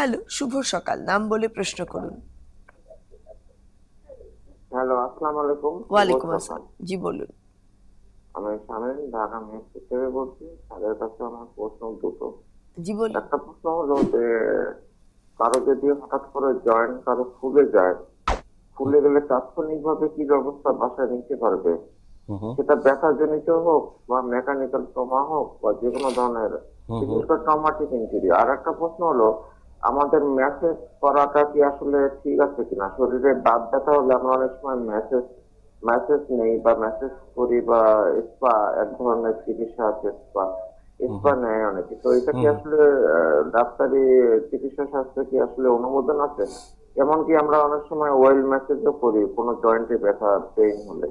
hello শুভ সকাল নাম বলে প্রশ্ন করুন হ্যালো আলাইকুম ওয়ালাইকুম আসসালাম জি বলুন আমি ঢাকা মেট্রো থেকে বলছি তাদের কাছে আমার প্রশ্ন দুটো জি বলুন একটা প্রশ্ন হলো যে কারো যদি হঠাৎ করে জয়েন্ট কারো ফুলে যায় ফুলে গেলে তাৎক্ষণিকভাবে কি ব্যবস্থা বাসায় নিতে পারবে সেটা ব্যথা জনিত হোক বা মেকানিক্যাল ট্রমা হোক বা যে কোনো ধরনের ট্রমাটিক ইঞ্জুরি আর একটা প্রশ্ন হলো আমাদের মেসেজ করাটা কি আসলে ঠিক আছে কিনা শরীরে বাদ দেখা হলে আমরা অনেক সময় মেসেজ মেসেজ নেই বা মেসেজ করি বা স্পা এক ধরনের চিকিৎসা আছে স্পা স্পা নেয় অনেকে তো এটা কি আসলে ডাক্তারি চিকিৎসা শাস্ত্রে কি আসলে অনুমোদন আছে এমনকি আমরা অনেক সময় ওয়েল মেসেজও করি কোনো জয়েন্টে ব্যথা পেইন হলে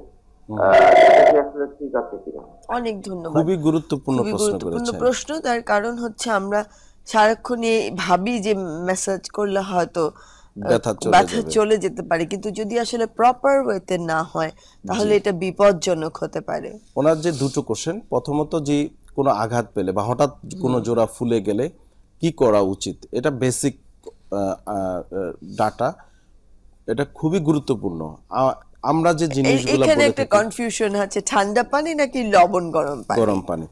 অনেক ধন্যবাদ খুবই গুরুত্বপূর্ণ প্রশ্ন তার কারণ হচ্ছে আমরা সারাক্ষণই ভাবি যে ম্যাসাজ করলে হয়তো ব্যথা চলে যেতে পারে কিন্তু যদি আসলে প্রপার ওয়েতে না হয় তাহলে এটা বিপজ্জনক হতে পারে ওনার যে দুটো কোশ্চেন প্রথমত যে কোনো আঘাত পেলে বা হঠাৎ কোনো জোড়া ফুলে গেলে কি করা উচিত এটা বেসিক ডাটা এটা খুবই গুরুত্বপূর্ণ আমরা যে জিনিসগুলো এখানে একটা কনফিউশন আছে ঠান্ডা পানি নাকি লবণ গরম পানি গরম পানি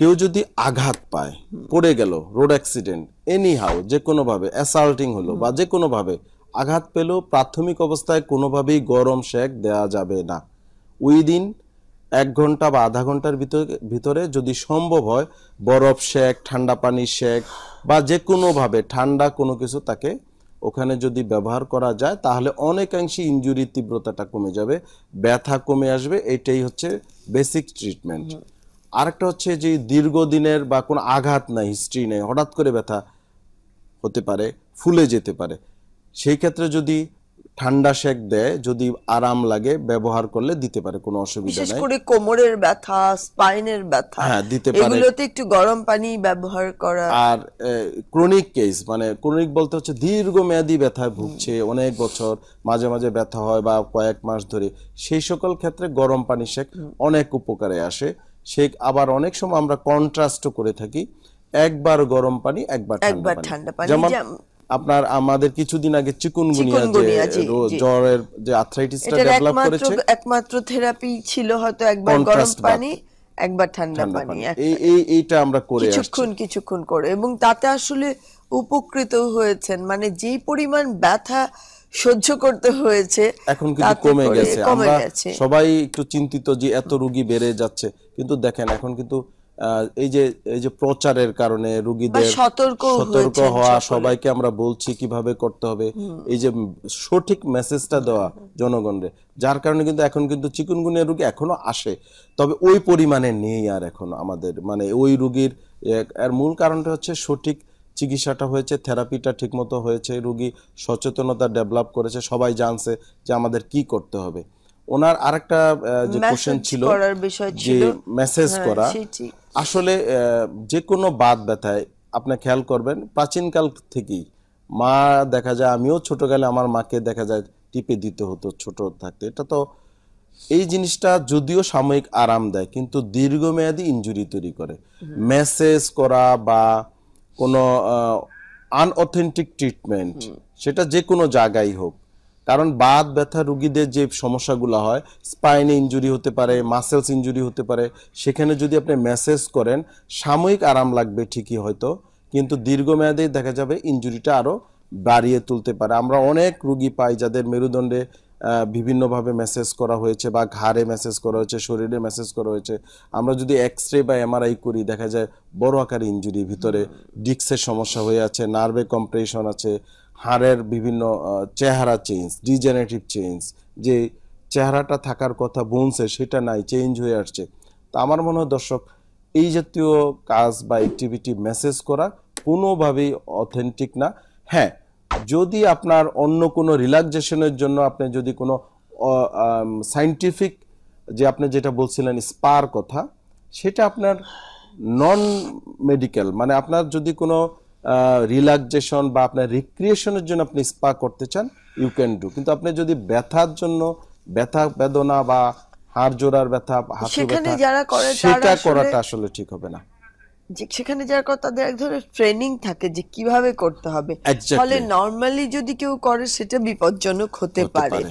কেউ যদি আঘাত পায় পড়ে গেল রোড অ্যাক্সিডেন্ট এনি হাউ যে কোনোভাবে অ্যাসাল্টিং হলো বা যে কোনোভাবে আঘাত পেলেও প্রাথমিক অবস্থায় কোনোভাবেই গরম শেক দেয়া যাবে না উইদিন এক ঘন্টা বা আধা ঘন্টার ভিতরে ভিতরে যদি সম্ভব হয় বরফ শেক ঠান্ডা পানি শেক বা যে কোনোভাবে ঠান্ডা কোনো কিছু তাকে ওখানে যদি ব্যবহার করা যায় তাহলে অনেকাংশে ইঞ্জুরির তীব্রতাটা কমে যাবে ব্যথা কমে আসবে এটাই হচ্ছে বেসিক ট্রিটমেন্ট আরেকটা হচ্ছে যে দীর্ঘদিনের বা কোনো আঘাত নাই হিস্ট্রি নেই হঠাৎ করে ব্যথা হতে পারে ফুলে যেতে পারে সেই ক্ষেত্রে যদি ঠান্ডা শেক দেয় যদি আরাম লাগে ব্যবহার করলে দিতে পারে কোনো অসুবিধা নাই করে কোমরের ব্যথা স্পাইনের ব্যথা হ্যাঁ দিতে পারে এগুলোতে একটু গরম পানি ব্যবহার করা আর ক্রনিক কেস মানে ক্রনিক বলতে হচ্ছে দীর্ঘমেয়াদী ব্যথায় ভুগছে অনেক বছর মাঝে মাঝে ব্যথা হয় বা কয়েক মাস ধরে সেই সকল ক্ষেত্রে গরম পানি শেক অনেক উপকারে আসে সে আবার অনেক সময় আমরা কন্ট্রাস্ট করে থাকি একবার গরম পানি একবার ঠান্ডা পানি যেমন আপনার আমাদের কিছুদিন আগে চিকুনগুনিয়া যে জ্বরের যে আর্থ্রাইটিসটা ডেভেলপ করেছে একমাত্র থেরাপি ছিল হয়তো একবার গরম পানি একবার ঠান্ডা পানি এই এইটা আমরা করে কিছুক্ষণ কিছুক্ষণ করে এবং তাতে আসলে উপকৃত হয়েছেন মানে যে পরিমাণ ব্যথা সহ্য করতে হয়েছে এখন কিন্তু কমে গেছে আমরা সবাই একটু চিন্তিত যে এত রোগী বেড়ে যাচ্ছে কিন্তু দেখেন এখন কিন্তু এই যে এই যে প্রচারের কারণে রোগীদের সতর্ক সতর্ক হওয়া সবাইকে আমরা বলছি কিভাবে করতে হবে এই যে সঠিক মেসেজটা দেওয়া জনগণরে যার কারণে কিন্তু এখন কিন্তু চিকুনগুনিয়া রোগী এখনো আসে তবে ওই পরিমাণে নেই আর এখন আমাদের মানে ওই রোগীর এর মূল কারণটা হচ্ছে সঠিক চিকিৎসাটা হয়েছে থেরাপিটা ঠিকমতো হয়েছে রুগী সচেতনতা ডেভেলপ করেছে সবাই জানছে যে আমাদের কি করতে হবে ওনার আরেকটা যে কোশ্চেন ছিল যে মেসেজ হ্যাঁ, করা আসলে যে কোনো বাদ ব্যথায় আপনি খেয়াল করবেন প্রাচীনকাল থেকেই মা দেখা যায় আমিও ছোটকালে আমার মাকে দেখা যায় টিপে দিতে হতো ছোট থাকতে এটা তো এই জিনিসটা যদিও সাময়িক আরাম দেয় কিন্তু দীর্ঘমেয়াদী ইঞ্জুরি তৈরি করে মেসেজ করা বা কোনো আনঅথেন্টিক ট্রিটমেন্ট সেটা যে কোনো জায়গায় হোক কারণ বাদ ব্যথা রুগীদের যে সমস্যাগুলো হয় স্পাইনে ইঞ্জুরি হতে পারে মাসেলস ইঞ্জুরি হতে পারে সেখানে যদি আপনি ম্যাসেজ করেন সাময়িক আরাম লাগবে ঠিকই হয়তো কিন্তু দীর্ঘমেয়াদেই দেখা যাবে ইঞ্জুরিটা আরও বাড়িয়ে তুলতে পারে আমরা অনেক রুগী পাই যাদের মেরুদণ্ডে বিভিন্নভাবে মেসেজ করা হয়েছে বা ঘাড়ে মেসেজ করা হয়েছে শরীরে মেসেজ করা হয়েছে আমরা যদি এক্স রে বা এমআরআই করি দেখা যায় বড় আকার ইঞ্জুরি ভিতরে ডিক্সের সমস্যা হয়ে আছে নার্ভে কম্প্রেশন আছে হাড়ের বিভিন্ন চেহারা চেঞ্জ ডিজেনারেটিভ চেঞ্জ যে চেহারাটা থাকার কথা বোনসে সেটা নাই চেঞ্জ হয়ে আসছে তা আমার মনে হয় দর্শক এই জাতীয় কাজ বা অ্যাক্টিভিটি মেসেজ করা কোনোভাবেই অথেন্টিক না হ্যাঁ যদি আপনার অন্য কোনো রিল্যাক্সেশনের জন্য আপনি যদি কোনো সাইন্টিফিক যে আপনি যেটা বলছিলেন স্পার কথা সেটা আপনার নন মেডিকেল মানে আপনার যদি কোনো রিল্যাক্সেশন বা আপনার রিক্রিয়েশনের জন্য আপনি স্পা করতে চান ইউ ক্যান ডু কিন্তু আপনি যদি ব্যথার জন্য ব্যথা বেদনা বা হাড় জোড়ার ব্যথা হাঁটু ব্যথা সেটা করাটা আসলে ঠিক হবে না যে সেখানে যাওয়ার কথা তাদের এক ধরনের ট্রেনিং থাকে যে কিভাবে করতে হবে ফলে নর্মালি যদি কেউ করে সেটা বিপজ্জনক হতে পারে